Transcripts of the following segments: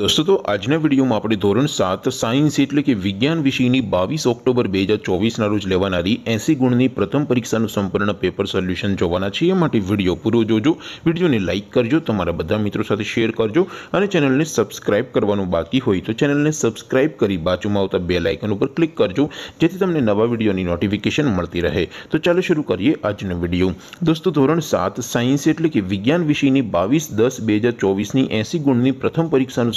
દોસ્તો તો આજના વિડીયોમાં આપણે ધોરણ સાત સાયન્સ એટલે કે વિજ્ઞાન વિષયની બાવીસ ઓક્ટોબર બે હજાર ચોવીસના રોજ લેવાનારી એસી ગુણની પ્રથમ પરીક્ષાનું સંપૂર્ણ પેપર સોલ્યુશન જોવાના છીએ માટે વિડીયો પૂરો જોજો વિડીયોને લાઇક કરજો તમારા બધા મિત્રો સાથે શેર કરજો અને ચેનલને સબસ્ક્રાઇબ કરવાનું બાકી હોય તો ચેનલને સબસ્ક્રાઇબ કરી બાજુમાં આવતા બે લાઇકન ઉપર ક્લિક કરજો જેથી તમને નવા વિડીયોની નોટિફિકેશન મળતી રહે તો ચાલો શરૂ કરીએ આજનો વિડીયો દોસ્તો ધોરણ સાત સાયન્સ એટલે કે વિજ્ઞાન વિષયની બાવીસ દસ બે હજાર ચોવીસની એસી ગુણની પ્રથમ પરીક્ષાનું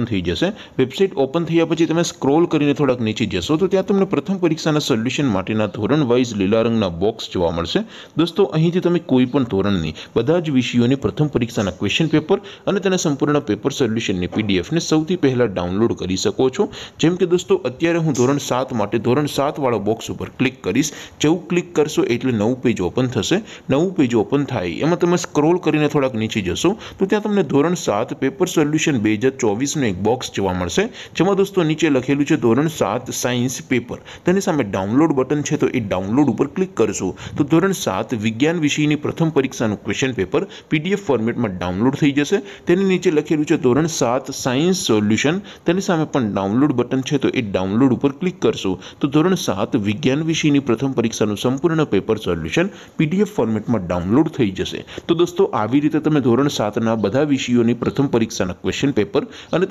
ઓપન થઈ જશે વેબસાઇટ ઓપન થયા પછી તમે સ્ક્રોલ કરીને થોડાક નીચે જશો તો ત્યાં તમને પ્રથમ પરીક્ષાના સોલ્યુશન માટેના ધોરણ વાઇઝ લીલા રંગના બોક્સ જોવા મળશે દોસ્તો અહીંથી તમે કોઈ પણ ધોરણની બધા જ વિષયોની પ્રથમ પરીક્ષાના ક્વેશ્ચન પેપર અને તેના સંપૂર્ણ પેપર સોલ્યુશનની પીડીએફને સૌથી પહેલાં ડાઉનલોડ કરી શકો છો જેમ કે દોસ્તો અત્યારે હું ધોરણ સાત માટે ધોરણ સાતવાળા બોક્સ ઉપર ક્લિક કરીશ જેવું ક્લિક કરશો એટલે નવું પેજ ઓપન થશે નવું પેજ ઓપન થાય એમાં તમે સ્ક્રોલ કરીને થોડાક નીચે જશો તો ત્યાં તમને ધોરણ સાત પેપર સોલ્યુશન બે હજાર ચોવીસ બોક્સનું એક બોક્સ જોવા મળશે જેમાં દોસ્તો નીચે લખેલું છે ધોરણ સાત સાયન્સ પેપર તેની સામે ડાઉનલોડ બટન છે તો એ ડાઉનલોડ ઉપર ક્લિક કરશો તો ધોરણ સાત વિજ્ઞાન વિષયની પ્રથમ પરીક્ષાનું ક્વેશ્ચન પેપર પીડીએફ ફોર્મેટમાં ડાઉનલોડ થઈ જશે તેની નીચે લખેલું છે ધોરણ સાત સાયન્સ સોલ્યુશન તેની સામે પણ ડાઉનલોડ બટન છે તો એ ડાઉનલોડ ઉપર ક્લિક કરશો તો ધોરણ સાત વિજ્ઞાન વિષયની પ્રથમ પરીક્ષાનું સંપૂર્ણ પેપર સોલ્યુશન પીડીએફ ફોર્મેટમાં ડાઉનલોડ થઈ જશે તો દોસ્તો આવી રીતે તમે ધોરણ સાતના બધા વિષયોની પ્રથમ પરીક્ષાના ક્વેશ્ચન પેપર અને